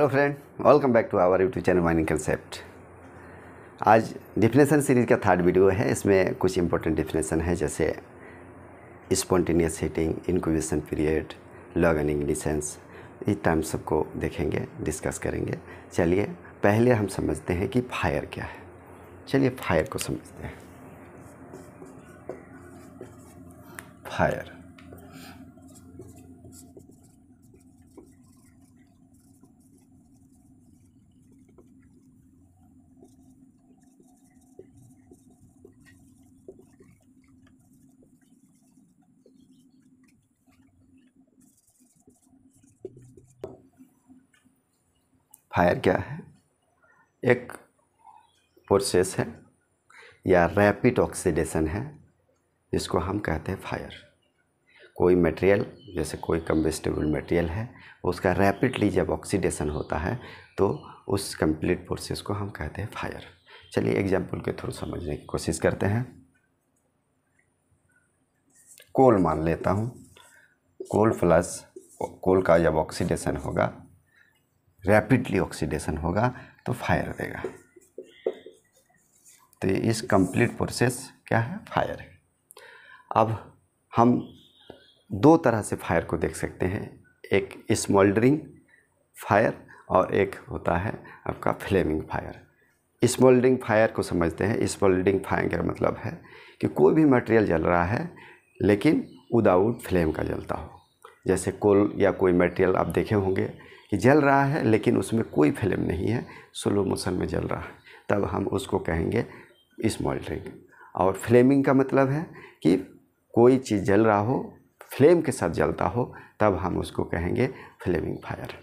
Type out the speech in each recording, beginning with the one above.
hello friend welcome back to our YouTube channel mining concept आज definition series का third video है इसमें कुछ इंपॉर्टेंट डिफिनेशन है जैसे spontaneous heating incubation period logging इंग्लिशेंस ये टर्म सबको देखेंगे डिस्कस करेंगे चलिए पहले हम समझते हैं कि फायर क्या है चलिए फायर को समझते हैं फायर फायर क्या है एक प्रोसेस है या रैपिड ऑक्सीडेशन है जिसको हम कहते हैं फायर कोई मटेरियल जैसे कोई कम्बेस्टेबल मटेरियल है उसका रैपिडली जब ऑक्सीडेशन होता है तो उस कंप्लीट प्रोसेस को हम कहते हैं फायर चलिए एग्जाम्पल के थ्रू समझने की कोशिश करते हैं कोल मान लेता हूँ कोल प्लस कोल का जब ऑक्सीडेशन होगा रैपिडली ऑक्सीडेशन होगा तो फायर देगा तो इस कंप्लीट प्रोसेस क्या है फायर है अब हम दो तरह से फायर को देख सकते हैं एक स्मोल्डरिंग फायर और एक होता है आपका फ्लेमिंग फायर स्मोल्डरिंग फायर को समझते हैं स्मोल्डरिंग फायर का मतलब है कि कोई भी मटेरियल जल रहा है लेकिन विदाउट फ्लेम का जलता हो जैसे कोल या कोई मटेरियल आप देखे होंगे कि जल रहा है लेकिन उसमें कोई फ्लेम नहीं है स्लो मोशन में जल रहा है तब हम उसको कहेंगे स्मॉल्टरिंग और फ्लेमिंग का मतलब है कि कोई चीज़ जल रहा हो फ्लेम के साथ जलता हो तब हम उसको कहेंगे फ्लेमिंग फायर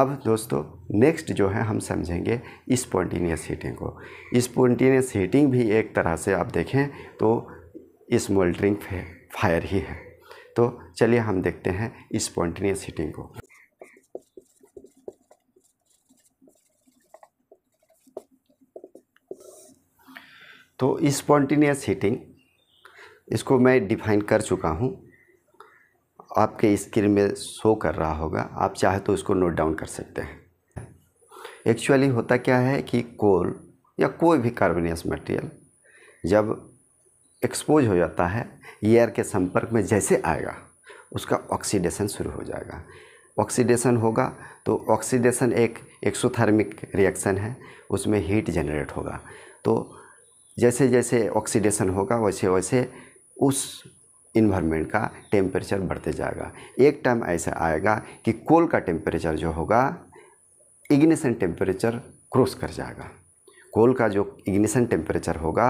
अब दोस्तों नेक्स्ट जो है हम समझेंगे स्पॉन्टीनियस हीटिंग को स्पॉन्टीनियस हीटिंग भी एक तरह से आप देखें तो स्मोल्टरिंग फायर ही है तो चलिए हम देखते हैं स्पॉन्टीनियस हीटिंग को तो स्पॉन्टीनियस हीटिंग इसको मैं डिफाइन कर चुका हूँ आपके स्क्रीन में शो कर रहा होगा आप चाहे तो इसको नोट डाउन कर सकते हैं एक्चुअली होता क्या है कि कोल या कोई भी कार्बनियस मटेरियल जब एक्सपोज हो जाता है एयर के संपर्क में जैसे आएगा उसका ऑक्सीडेशन शुरू हो जाएगा ऑक्सीडेशन होगा तो ऑक्सीडेशन एक एक्सोथर्मिक रिएक्शन है उसमें हीट जनरेट होगा तो जैसे जैसे ऑक्सीडेशन होगा वैसे वैसे उस इन्वायरमेंट का टेम्परेचर बढ़ते जाएगा एक टाइम ऐसा आएगा कि कोल का टेम्परेचर जो होगा इग्निशन टेम्परेचर क्रॉस कर जाएगा कोल का जो इग्निशन टेम्परेचर होगा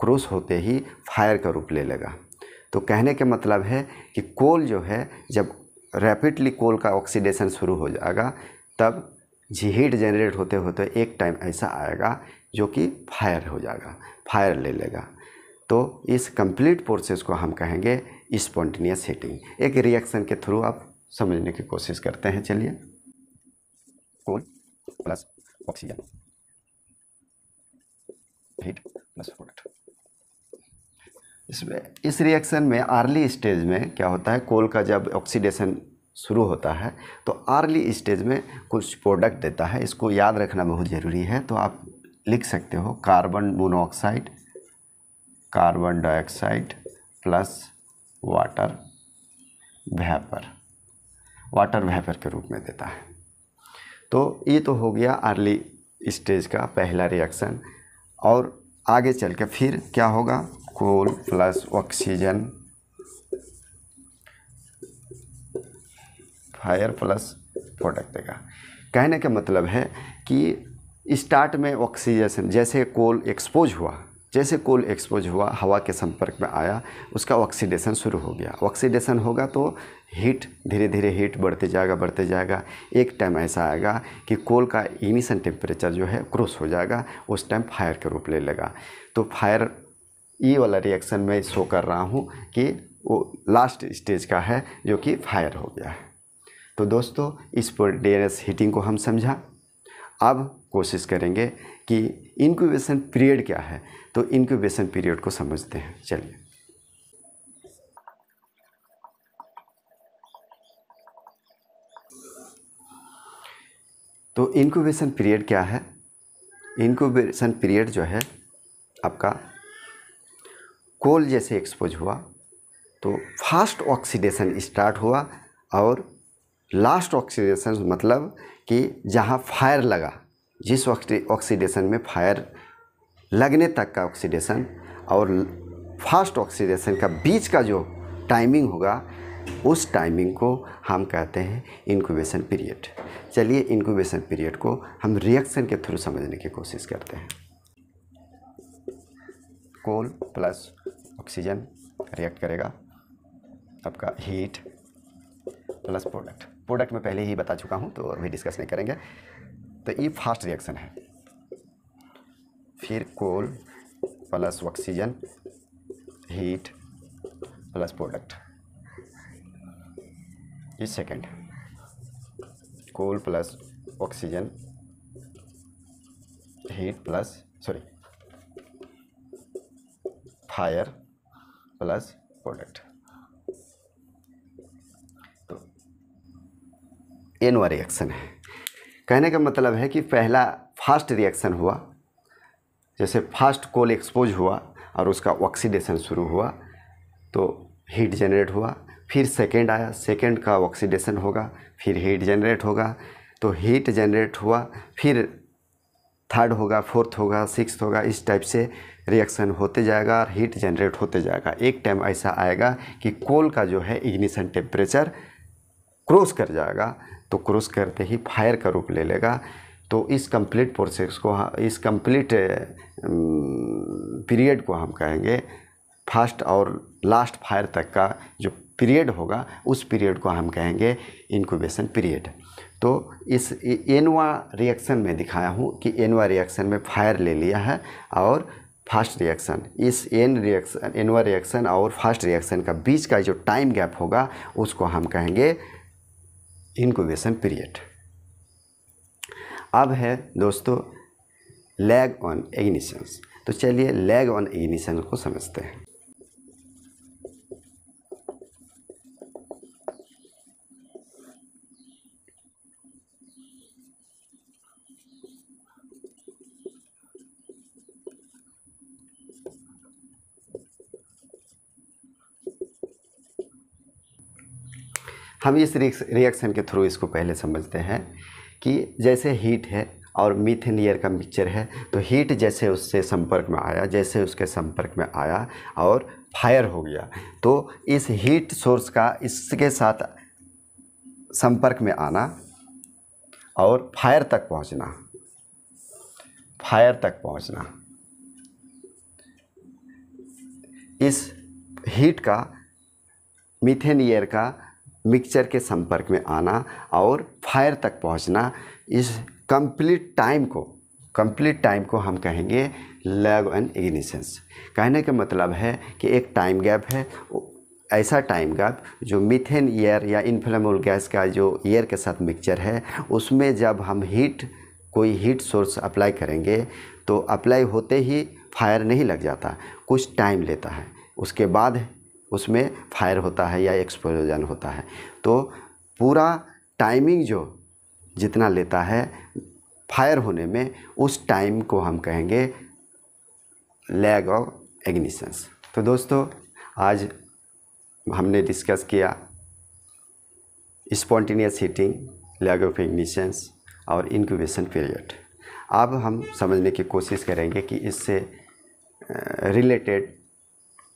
क्रॉस होते ही फायर का रूप ले लेगा तो कहने के मतलब है कि कोल जो है जब रैपिडली कोल का ऑक्सीडेशन शुरू हो जाएगा तब जी हीट जनरेट होते होते एक टाइम ऐसा आएगा जो कि फायर हो जाएगा फायर ले लेगा तो इस कंप्लीट प्रोसेस को हम कहेंगे स्पॉन्टेनियस हीटिंग एक रिएक्शन के थ्रू आप समझने की कोशिश करते हैं चलिए coal plus oxygen heat plus product इसमें इस रिएक्शन में आर्ली स्टेज में क्या होता है कोल का जब ऑक्सीडेशन शुरू होता है तो आर्ली स्टेज में कुछ प्रोडक्ट देता है इसको याद रखना बहुत ज़रूरी है तो आप लिख सकते हो carbon monoxide carbon dioxide plus water vapour water vapour के रूप में देता है तो ये तो हो गया अर्ली स्टेज का पहला रिएक्शन और आगे चल के फिर क्या होगा coal plus oxygen fire plus product देगा कहने का मतलब है कि स्टार्ट में ऑक्सीजन जैसे कोल एक्सपोज हुआ जैसे कोल एक्सपोज हुआ हवा के संपर्क में आया उसका ऑक्सीडेशन शुरू हो गया ऑक्सीडेशन होगा तो हीट धीरे धीरे हीट बढ़ते जाएगा बढ़ते जाएगा एक टाइम ऐसा आएगा कि कोल का इमिशन टेम्परेचर जो है क्रॉस हो जाएगा उस टाइम फायर के रूप ले लेगा तो फायर ये e वाला रिएक्शन मैं शो कर रहा हूँ कि वो लास्ट स्टेज का है जो कि फायर हो गया है तो दोस्तों इस पर डेरस हीटिंग को हम समझा अब कोशिश करेंगे कि इनक्यूबेशन पीरियड क्या है तो इनक्यूबेशन पीरियड को समझते हैं चलिए तो इनक्यूबेशन पीरियड क्या है इनक्यूबेशन पीरियड जो है आपका कोल जैसे एक्सपोज हुआ तो फास्ट ऑक्सीडेशन स्टार्ट हुआ और लास्ट ऑक्सीडेशन मतलब कि जहाँ फायर लगा जिस ऑक्सीडेशन में फायर लगने तक का ऑक्सीडेशन और फास्ट ऑक्सीडेशन का बीच का जो टाइमिंग होगा उस टाइमिंग को हम कहते हैं इनक्यूबेशन पीरियड चलिए इनक्यूबेशन पीरियड को हम रिएक्शन के थ्रू समझने की कोशिश करते हैं कोल प्लस ऑक्सीजन रिएक्ट करेगा आपका हीट प्लस प्रोडक्ट प्रोडक्ट में पहले ही बता चुका हूँ तो अभी डिस्कस नहीं करेंगे तो ये फास्ट रिएक्शन है फिर coal plus oxygen heat plus product ये second coal plus oxygen heat plus sorry fire plus product एनवा रिएक्शन है कहने का मतलब है कि पहला फास्ट रिएक्शन हुआ जैसे फास्ट कोल एक्सपोज हुआ और उसका ऑक्सीडेशन शुरू हुआ तो हीट जनरेट हुआ फिर सेकेंड आया सेकेंड का ऑक्सीडेशन होगा फिर हीट जनरेट होगा तो हीट जनरेट हुआ फिर थर्ड होगा फोर्थ होगा सिक्स होगा इस टाइप से रिएक्शन होते जाएगा और हीट जनरेट होते जाएगा एक टाइम ऐसा आएगा कि कोल का जो है इग्निशन टेम्परेचर क्रॉस कर जाएगा तो क्रॉस करते ही फायर का रूप ले लेगा तो इस कंप्लीट प्रोसेस को इस कंप्लीट पीरियड को हम कहेंगे फर्स्ट और लास्ट फायर तक का जो पीरियड होगा उस पीरियड को हम कहेंगे इनक्यूबेशन पीरियड तो इस एनवा रिएक्शन में दिखाया हूँ कि एनवा रिएक्शन में फायर ले लिया है और फास्ट रिएक्शन इस एन रिएक्शन एनवा रिएक्शन और फास्ट रिएक्शन का बीच का जो टाइम गैप होगा उसको हम कहेंगे इनक्यूबेशन पीरियड अब है दोस्तों लैग ऑन एग्निशंस तो चलिए लैग ऑन एग्निशन को समझते हैं हम इस रिएक्शन के थ्रू इसको पहले समझते हैं कि जैसे हीट है और मीथेन ईयर का मिक्सचर है तो हीट जैसे उससे संपर्क में आया जैसे उसके संपर्क में आया और फायर हो गया तो इस हीट सोर्स का इसके साथ संपर्क में आना और फायर तक पहुंचना फायर तक पहुंचना इस हीट का मीथेन एयर का मिक्सचर के संपर्क में आना और फायर तक पहुंचना इस कंप्लीट टाइम को कंप्लीट टाइम को हम कहेंगे लैग एंड इग्निशंस कहने का मतलब है कि एक टाइम गैप है ऐसा टाइम गैप जो मीथेन एयर या इनफ्लेमेबल गैस का जो एयर के साथ मिक्सचर है उसमें जब हम हीट कोई हीट सोर्स अप्लाई करेंगे तो अप्लाई होते ही फायर नहीं लग जाता कुछ टाइम लेता है उसके बाद उसमें फायर होता है या एक्सप्लोजन होता है तो पूरा टाइमिंग जो जितना लेता है फायर होने में उस टाइम को हम कहेंगे लैग ऑफ एग्निशंस तो दोस्तों आज हमने डिस्कस किया spontaneous heating lag of ignitions और इंक्यूबेशन पीरियड अब हम समझने की कोशिश करेंगे कि इससे रिलेटेड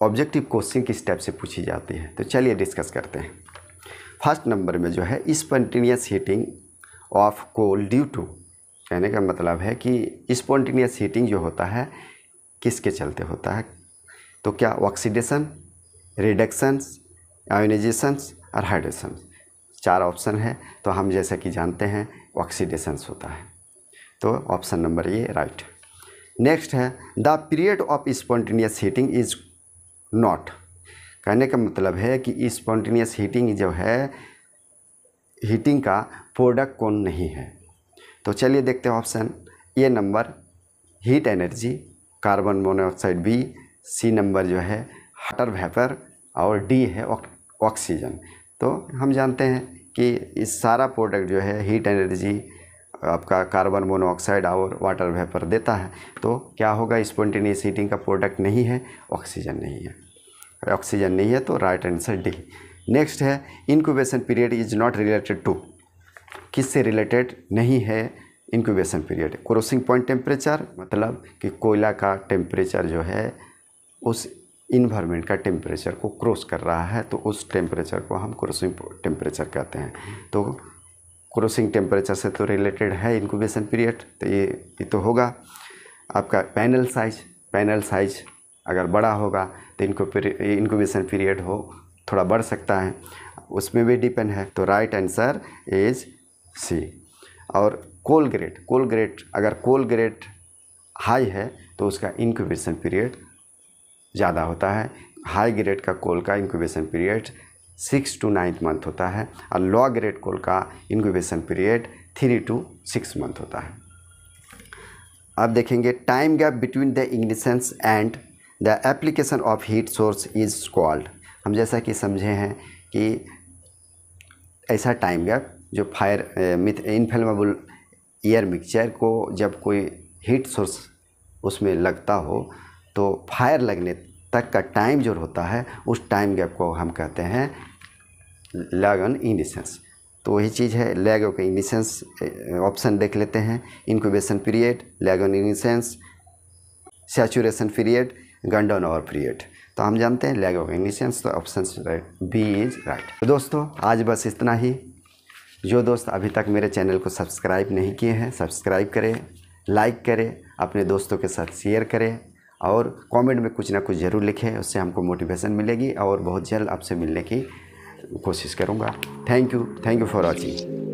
ऑब्जेक्टिव क्वेश्चन किस टाइप से पूछी जाती है तो चलिए डिस्कस करते हैं फर्स्ट नंबर में जो है spontaneous heating of coal due to कहने का मतलब है कि स्पॉन्टेनियस हीटिंग जो होता है किसके चलते होता है तो क्या ऑक्सीडेशन रिडक्शंस आयोनाइजेशंस और हाइड्रेशंस चार ऑप्शन है तो हम जैसा कि जानते हैं ऑक्सीडेशंस होता है तो ऑप्शन नंबर ये राइट नेक्स्ट है the period of spontaneous heating is not कहने का मतलब है कि स्पॉन्टेनियस हीटिंग जो है हीटिंग का प्रोडक्ट कौन नहीं है तो चलिए देखते हैं option A number heat energy carbon monoxide B C number जो है हाटर वेपर और डी है ऑक्सीजन तो हम जानते हैं कि इस सारा प्रोडक्ट जो है हीट एनर्जी आपका कार्बन मोनोऑक्साइड और वाटर वेपर देता है तो क्या होगा स्पॉन्टेनियस हीटिंग का प्रोडक्ट नहीं है ऑक्सीजन नहीं है ऑक्सीजन नहीं है तो राइट आंसर डी नेक्स्ट है incubation period is not related to किससे रिलेटेड नहीं है incubation period crossing point temperature मतलब कि कोयला का टेम्परेचर जो है उस इन्वायरमेंट का टेम्परेचर को क्रॉस कर रहा है तो उस टेम्परेचर को हम क्रॉसिंग टेम्परेचर कहते हैं तो क्रोसिंग टेम्परेचर से तो रिलेटेड है इनक्यूबेशन पीरियड तो ये ये तो होगा आपका पैनल साइज पैनल साइज अगर बड़ा होगा तो इनको इनक्यूबेशन पीरियड हो थोड़ा बढ़ सकता है उसमें भी डिपेंड है तो राइट आंसर इज सी और कोल ग्रेड कोल ग्रेड अगर कोल ग्रेड हाई है तो उसका इनक्यूबेशन पीरियड ज़्यादा होता है हाई ग्रेड का कोल का incubation period six to ninth month होता है और लॉ ग्रेड कोल का incubation period three to six month होता है अब देखेंगे time gap between the ignitions and the application of heat source is called हम जैसा कि समझे हैं कि ऐसा टाइम गैप जो फायर मिथ इनफ्लेमेबल एयर मिक्सचर को जब कोई हीट सोर्स उसमें लगता हो तो फायर लगने तक का टाइम जो होता है उस टाइम गैप को हम कहते हैं लैग ऑन इनिसेंस तो वही चीज़ है लैग ऑफ इनिसेंस ऑप्शन देख लेते हैं incubation period lag on ignitions saturation period gun over period तो हम जानते हैं लैग ऑफ इनिशियंस तो option right B is right तो दोस्तों आज बस इतना ही जो दोस्त अभी तक मेरे चैनल को सब्सक्राइब नहीं किए हैं सब्सक्राइब करें लाइक करें अपने दोस्तों के साथ शेयर करें और कमेंट में कुछ ना कुछ ज़रूर लिखें उससे हमको मोटिवेशन मिलेगी और बहुत जल्द आपसे मिलने की कोशिश करूँगा thank you thank you for watching